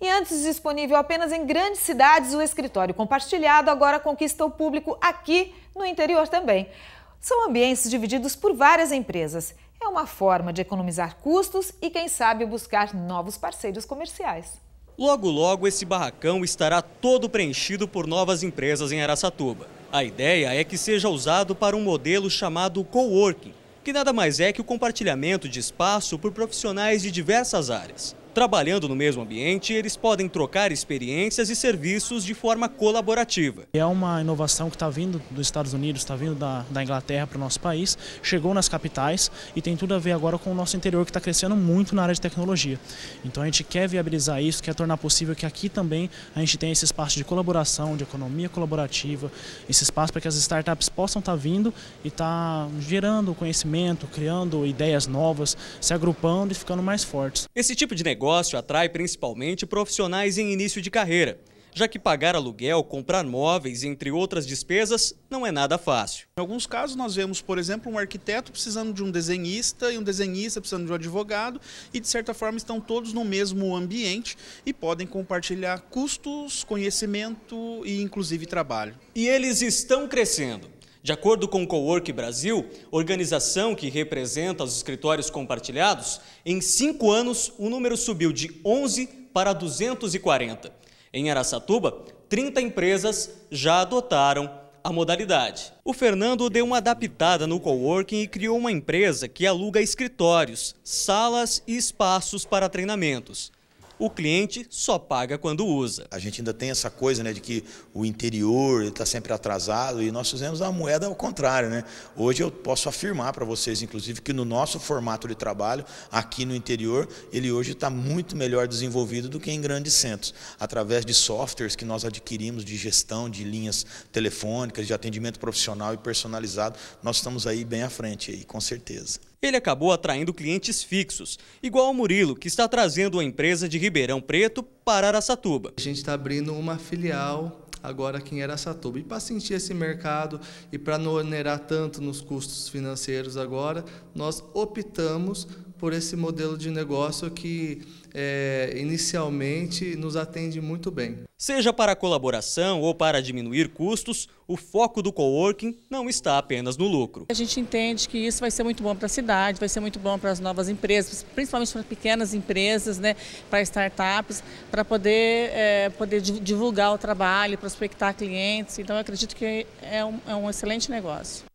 E antes disponível apenas em grandes cidades, o escritório compartilhado agora conquista o público aqui no interior também. São ambientes divididos por várias empresas. É uma forma de economizar custos e, quem sabe, buscar novos parceiros comerciais. Logo, logo, esse barracão estará todo preenchido por novas empresas em Araçatuba. A ideia é que seja usado para um modelo chamado coworking, que nada mais é que o compartilhamento de espaço por profissionais de diversas áreas. Trabalhando no mesmo ambiente, eles podem trocar experiências e serviços de forma colaborativa. É uma inovação que está vindo dos Estados Unidos, está vindo da, da Inglaterra para o nosso país, chegou nas capitais e tem tudo a ver agora com o nosso interior que está crescendo muito na área de tecnologia. Então a gente quer viabilizar isso, quer tornar possível que aqui também a gente tenha esse espaço de colaboração, de economia colaborativa, esse espaço para que as startups possam estar tá vindo e estar tá gerando conhecimento, criando ideias novas, se agrupando e ficando mais fortes. Esse tipo de negócio negócio atrai principalmente profissionais em início de carreira, já que pagar aluguel, comprar móveis, entre outras despesas, não é nada fácil. Em alguns casos nós vemos, por exemplo, um arquiteto precisando de um desenhista e um desenhista precisando de um advogado e de certa forma estão todos no mesmo ambiente e podem compartilhar custos, conhecimento e inclusive trabalho. E eles estão crescendo. De acordo com o Cowork Brasil, organização que representa os escritórios compartilhados, em cinco anos o número subiu de 11 para 240. Em Aracatuba, 30 empresas já adotaram a modalidade. O Fernando deu uma adaptada no coworking e criou uma empresa que aluga escritórios, salas e espaços para treinamentos o cliente só paga quando usa. A gente ainda tem essa coisa né, de que o interior está sempre atrasado e nós fizemos a moeda ao contrário. Né? Hoje eu posso afirmar para vocês, inclusive, que no nosso formato de trabalho, aqui no interior, ele hoje está muito melhor desenvolvido do que em grandes centros, através de softwares que nós adquirimos de gestão de linhas telefônicas, de atendimento profissional e personalizado. Nós estamos aí bem à frente, aí, com certeza. Ele acabou atraindo clientes fixos, igual ao Murilo, que está trazendo a empresa de Ribeirão Preto para Araçatuba. A gente está abrindo uma filial agora aqui em Araçatuba. E para sentir esse mercado e para não onerar tanto nos custos financeiros agora, nós optamos por esse modelo de negócio que é, inicialmente nos atende muito bem. Seja para colaboração ou para diminuir custos, o foco do coworking não está apenas no lucro. A gente entende que isso vai ser muito bom para a cidade, vai ser muito bom para as novas empresas, principalmente para pequenas empresas, né, para startups, para poder, é, poder divulgar o trabalho, prospectar clientes. Então, eu acredito que é um, é um excelente negócio.